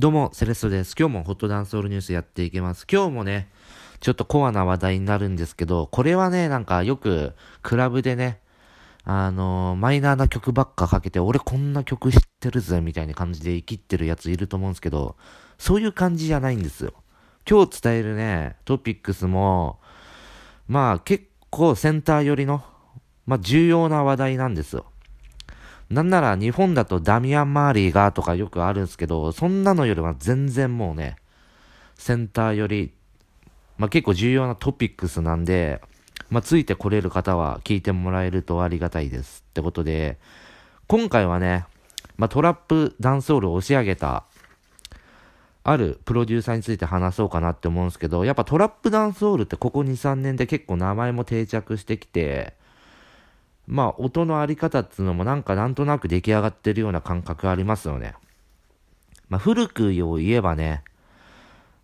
どうも、セレストです。今日もホットダンスオールニュースやっていきます。今日もね、ちょっとコアな話題になるんですけど、これはね、なんかよくクラブでね、あのー、マイナーな曲ばっかかけて、俺こんな曲知ってるぜ、みたいな感じで生きってるやついると思うんですけど、そういう感じじゃないんですよ。今日伝えるね、トピックスも、まあ結構センター寄りの、まあ重要な話題なんですよ。なんなら日本だとダミアン・マーリーがとかよくあるんですけど、そんなのよりは全然もうね、センターより、まあ、結構重要なトピックスなんで、まあ、ついてこれる方は聞いてもらえるとありがたいですってことで、今回はね、まあ、トラップダンスホールを押し上げた、あるプロデューサーについて話そうかなって思うんですけど、やっぱトラップダンスホールってここ2、3年で結構名前も定着してきて、まあ、音のあり方っていうのもなんかなんとなく出来上がってるような感覚ありますよね。まあ、古くう言えばね、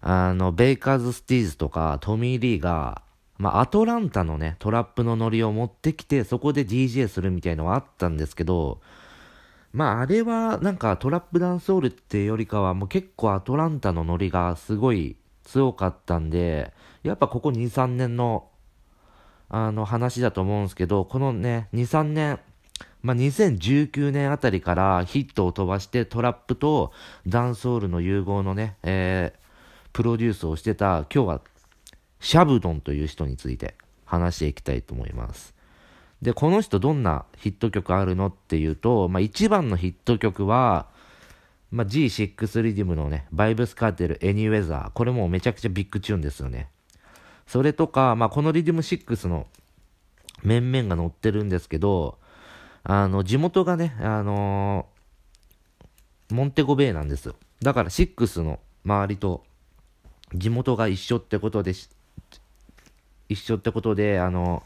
あの、ベイカーズ・スティーズとかトミー・リーが、まあ、アトランタのね、トラップのノリを持ってきて、そこで DJ するみたいのはあったんですけど、まあ、あれはなんかトラップダンスオールっていうよりかは、もう結構アトランタのノリがすごい強かったんで、やっぱここ2、3年のあの話だと思うんですけど、このね、2、3年、まあ、2019年あたりからヒットを飛ばしてトラップとダンソールの融合のね、えー、プロデュースをしてた、今日はシャブドンという人について話していきたいと思います。で、この人どんなヒット曲あるのっていうと、まあ、一番のヒット曲は、まあ、G6 リディムのね、バイブスカーテル、エニウェザー。これもめちゃくちゃビッグチューンですよね。それとか、まあ、このリディム6の面々が載ってるんですけど、あの、地元がね、あのー、モンテゴベイなんですよ。だから6の周りと地元が一緒ってことで一緒ってことで、あの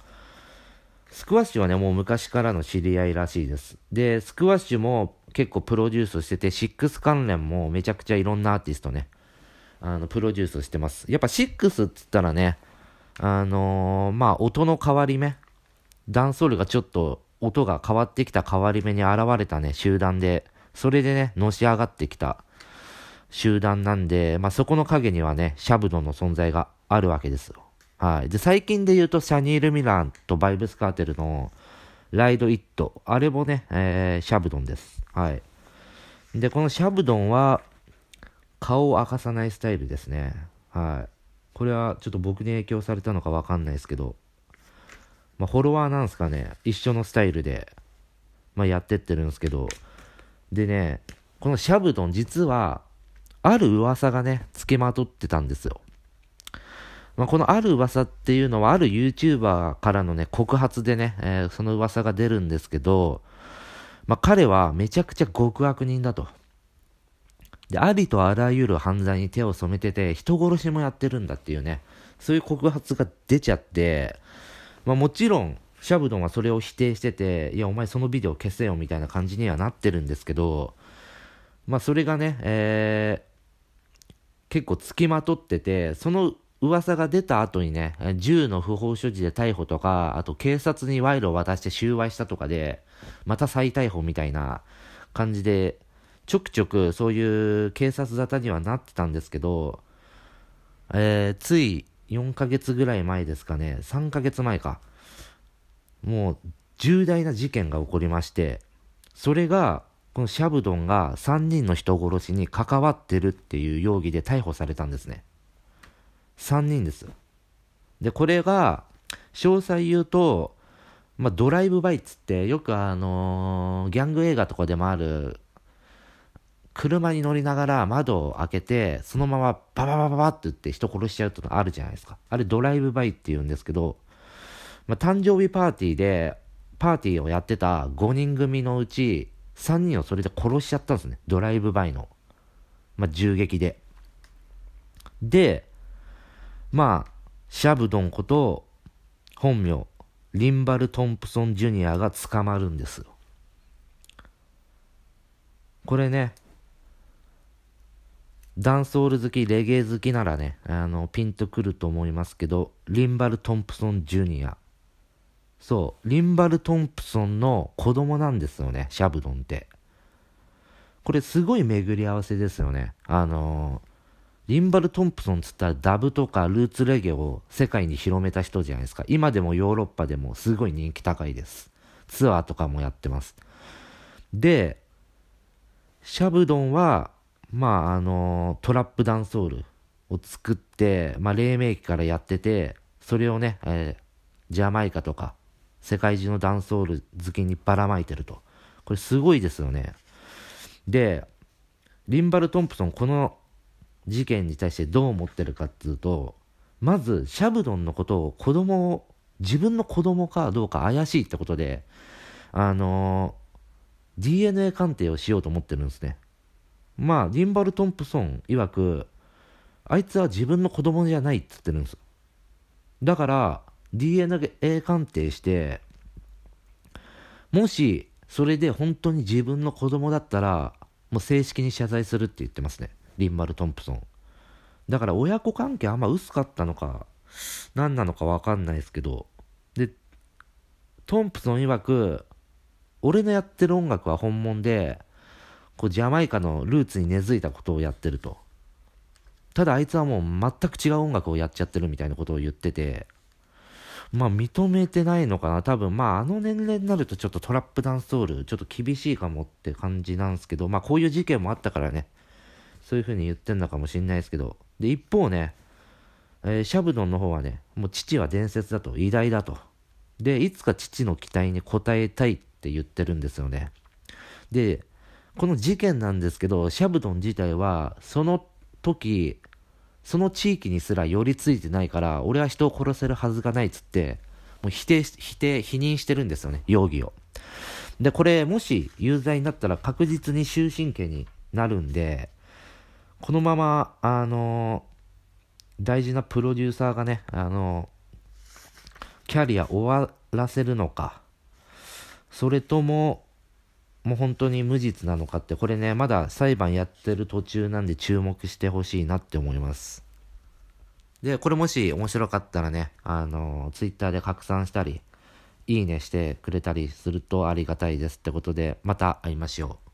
ー、スクワッシュはね、もう昔からの知り合いらしいです。で、スクワッシュも結構プロデュースしてて、6関連もめちゃくちゃいろんなアーティストね、あの、プロデュースしてます。やっぱ6っつったらね、あのー、まあ、音の変わり目、ダンソールがちょっと音が変わってきた変わり目に現れたね、集団で、それでね、のし上がってきた集団なんで、まあ、そこの影にはね、シャブドの存在があるわけですよ。はい。で、最近で言うと、シャニール・ミランとバイブス・カーテルのライド・イット。あれもね、えー、シャブドンです。はい。で、このシャブドンは、顔を明かさないスタイルですね。はい。これはちょっと僕に影響されたのかわかんないですけど、まあ、フォロワーなんですかね、一緒のスタイルで、まあ、やってってるんですけど、でね、このシャブドン、実は、ある噂がね、付けまとってたんですよ。まあ、このある噂っていうのは、ある YouTuber からのね、告発でね、えー、その噂が出るんですけど、まあ、彼はめちゃくちゃ極悪人だと。で、ありとあらゆる犯罪に手を染めてて、人殺しもやってるんだっていうね、そういう告発が出ちゃって、まあもちろん、シャブドンはそれを否定してて、いや、お前そのビデオ消せよみたいな感じにはなってるんですけど、まあそれがね、えー、結構つきまとってて、その噂が出た後にね、銃の不法所持で逮捕とか、あと警察に賄賂を渡して収賄したとかで、また再逮捕みたいな感じで、ちょくちょくそういう警察沙汰にはなってたんですけど、えー、つい4ヶ月ぐらい前ですかね、3ヶ月前か、もう重大な事件が起こりまして、それが、このシャブドンが3人の人殺しに関わってるっていう容疑で逮捕されたんですね。3人です。で、これが、詳細言うと、まあ、ドライブバイっつって、よくあのー、ギャング映画とかでもある、車に乗りながら窓を開けて、そのままバババババって言って人殺しちゃうってのあるじゃないですか。あれドライブバイって言うんですけど、まあ、誕生日パーティーで、パーティーをやってた5人組のうち、3人をそれで殺しちゃったんですね。ドライブバイの。まあ、銃撃で。で、まあ、シャブドンこと、本名、リンバル・トンプソン・ジュニアが捕まるんですよ。これね、ダンスオール好き、レゲエ好きならね、あの、ピンとくると思いますけど、リンバル・トンプソン・ジュニア。そう、リンバル・トンプソンの子供なんですよね、シャブドンって。これすごい巡り合わせですよね。あのー、リンバル・トンプソンつったらダブとかルーツレゲを世界に広めた人じゃないですか。今でもヨーロッパでもすごい人気高いです。ツアーとかもやってます。で、シャブドンはまあ、あの、トラップダンソールを作って、まあ、黎明期からやってて、それをね、えー、ジャマイカとか、世界中のダンソール好きにばらまいてると。これすごいですよね。で、リンバル・トンプソン、この事件に対してどう思ってるかっていうと、まず、シャブドンのことを子供を、自分の子供かどうか怪しいってことで、あのー、DNA 鑑定をしようと思ってるんですね。まあ、リンバル・トンプソン曰く、あいつは自分の子供じゃないっつってるんですだから、DNA 鑑定して、もし、それで本当に自分の子供だったら、もう正式に謝罪するって言ってますね。リンバル・トンプソン。だから親子関係あんま薄かったのか、何なのかわかんないですけど。で、トンプソン曰く、俺のやってる音楽は本物で、こうジャマイカのルーツに根付いたことをやってると。ただあいつはもう全く違う音楽をやっちゃってるみたいなことを言ってて、まあ認めてないのかな。多分まああの年齢になるとちょっとトラップダンスソールちょっと厳しいかもって感じなんですけど、まあこういう事件もあったからね、そういう風に言ってんのかもしんないですけど。で、一方ね、えー、シャブドンの方はね、もう父は伝説だと、偉大だと。で、いつか父の期待に応えたいって言ってるんですよね。で、この事件なんですけど、シャブドン自体は、その時、その地域にすら寄り付いてないから、俺は人を殺せるはずがないっつって、もう否定、否定、否認してるんですよね、容疑を。で、これ、もし有罪になったら確実に終身刑になるんで、このまま、あのー、大事なプロデューサーがね、あのー、キャリア終わらせるのか、それとも、もう本当に無実なのかって、これね、まだ裁判やってる途中なんで注目してほしいなって思います。で、これもし面白かったらね、あの、ツイッターで拡散したり、いいねしてくれたりするとありがたいですってことで、また会いましょう。